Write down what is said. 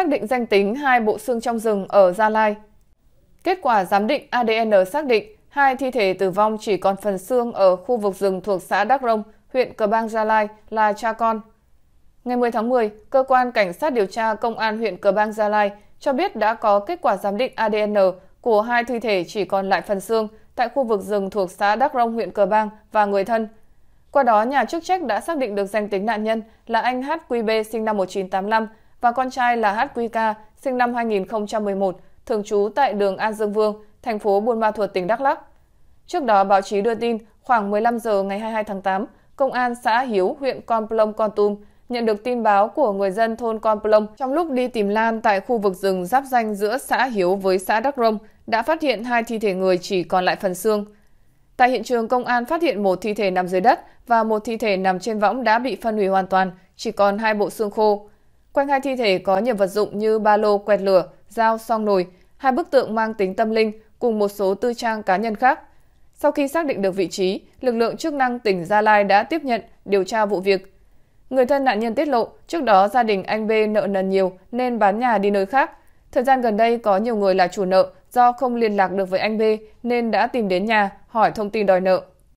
xác định danh tính hai bộ xương trong rừng ở Gia Lai. Kết quả giám định ADN xác định hai thi thể tử vong chỉ còn phần xương ở khu vực rừng thuộc xã Đắk Rông, huyện Cờ Bang Gia Lai là cha con. Ngày 10 tháng 10, Cơ quan Cảnh sát điều tra Công an huyện Cờ Bang Gia Lai cho biết đã có kết quả giám định ADN của hai thi thể chỉ còn lại phần xương tại khu vực rừng thuộc xã Đắk Rông, huyện Cờ Bang và người thân. Qua đó, nhà chức trách đã xác định được danh tính nạn nhân là anh HQB sinh năm 1985, và con trai là HQK, sinh năm 2011, thường trú tại đường An Dương Vương, thành phố Buôn Ma Thuột, tỉnh Đắk Lắk. Trước đó, báo chí đưa tin khoảng 15 giờ ngày 22 tháng 8, Công an xã Hiếu, huyện Con Plong, Con Tum nhận được tin báo của người dân thôn Con Plong trong lúc đi tìm Lan tại khu vực rừng giáp danh giữa xã Hiếu với xã Đắk Rông đã phát hiện hai thi thể người chỉ còn lại phần xương. Tại hiện trường, công an phát hiện một thi thể nằm dưới đất và một thi thể nằm trên võng đã bị phân hủy hoàn toàn, chỉ còn hai bộ xương khô. Quanh hai thi thể có nhiều vật dụng như ba lô quẹt lửa, dao song nồi, hai bức tượng mang tính tâm linh cùng một số tư trang cá nhân khác. Sau khi xác định được vị trí, lực lượng chức năng tỉnh Gia Lai đã tiếp nhận điều tra vụ việc. Người thân nạn nhân tiết lộ, trước đó gia đình anh B nợ nần nhiều nên bán nhà đi nơi khác. Thời gian gần đây có nhiều người là chủ nợ do không liên lạc được với anh B nên đã tìm đến nhà hỏi thông tin đòi nợ.